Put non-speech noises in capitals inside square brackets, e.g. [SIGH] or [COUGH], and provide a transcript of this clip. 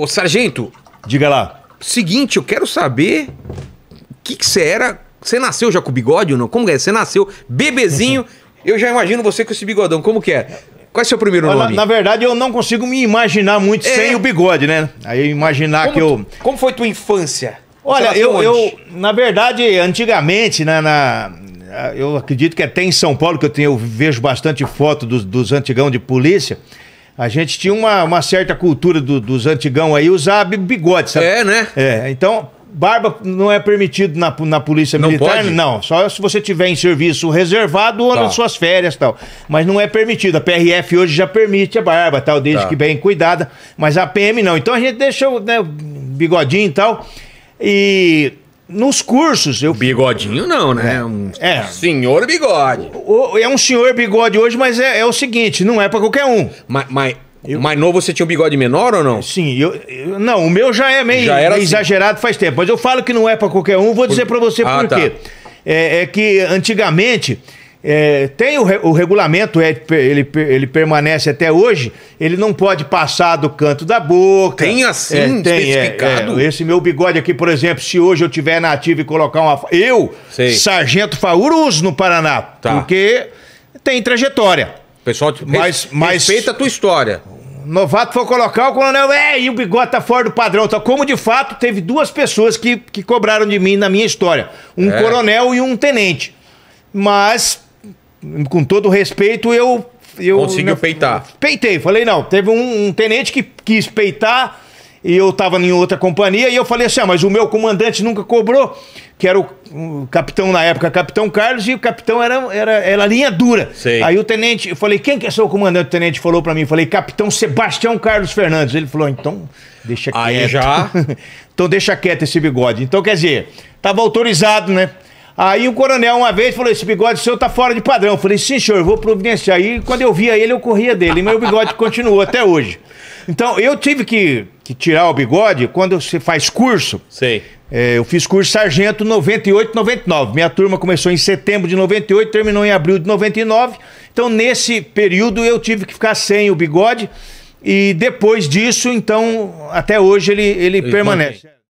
Ô, sargento. Diga lá. Seguinte, eu quero saber o que você era. Você nasceu já com bigode ou não? Como é? Você nasceu bebezinho. [LAUGHS] eu já imagino você com esse bigodão. Como que é? Qual é seu primeiro nome? Na, na verdade, eu não consigo me imaginar muito é. sem o bigode, né? Aí imaginar como que eu. como foi tua infância? Olha, eu, eu, na verdade, antigamente, na, né, na, eu acredito que até em São Paulo, que eu, tenho, eu vejo bastante foto dos, dos antigão de polícia, a gente tinha uma, uma certa cultura do, dos antigão aí usar bigode, sabe? É, né? É, então, barba não é permitido na, na polícia não militar, pode? não. Só se você tiver em serviço reservado ou tá. nas suas férias tal. Mas não é permitido. A PRF hoje já permite a barba, tal, desde tá. que bem cuidada. Mas a PM não. Então a gente deixou né, bigodinho e tal. E nos cursos. Eu... Bigodinho não, né? É. Um é. senhor bigode. O, o, é um senhor bigode hoje, mas é, é o seguinte, não é para qualquer um. Mas, mas eu... mais novo você tinha um bigode menor ou não? Sim, eu, eu, não, o meu já é meio, já assim. exagerado faz tempo. Mas eu falo que não é para qualquer um, vou dizer para você ah, por tá. quê. É, é que antigamente é, tem o, o regulamento, é, ele, ele permanece até hoje, ele não pode passar do canto da boca. Tem é, assim, é, tem, especificado? É, é, esse meu bigode aqui, por exemplo, se hoje eu tiver nativo e colocar uma... Eu, Sei. Sargento Faurus no Paraná, tá. porque tem trajetória. O pessoal mas, mas, respeita a tua história. Novato foi colocar o coronel, é, e o bigode tá fora do padrão. tá como de fato, teve duas pessoas que, que cobraram de mim na minha história. Um é. coronel e um tenente. Mas com todo respeito, eu. eu Conseguiu peitar. Peitei. Falei, não. Teve um, um tenente que quis peitar e eu estava em outra companhia, e eu falei assim: ah, mas o meu comandante nunca cobrou, que era o, o capitão na época, capitão Carlos, e o capitão era, era, era linha dura. Sei. Aí o tenente, eu falei: quem que é seu comandante? O tenente falou para mim: falei, capitão Sebastião Carlos Fernandes. Ele falou: ah, então, deixa quieto. Aí já. [LAUGHS] então, deixa quieto esse bigode. Então, quer dizer, estava autorizado, né? Aí o coronel uma vez falou: esse bigode seu tá fora de padrão. Eu falei, sim, senhor, vou providenciar. E quando eu via ele, eu corria dele. E meu bigode continuou até hoje. Então, eu tive que, que tirar o bigode quando você faz curso. Sei. É, eu fiz curso sargento 98, 99. Minha turma começou em setembro de 98, terminou em abril de 99. Então, nesse período, eu tive que ficar sem o bigode. E depois disso, então, até hoje ele, ele permanece.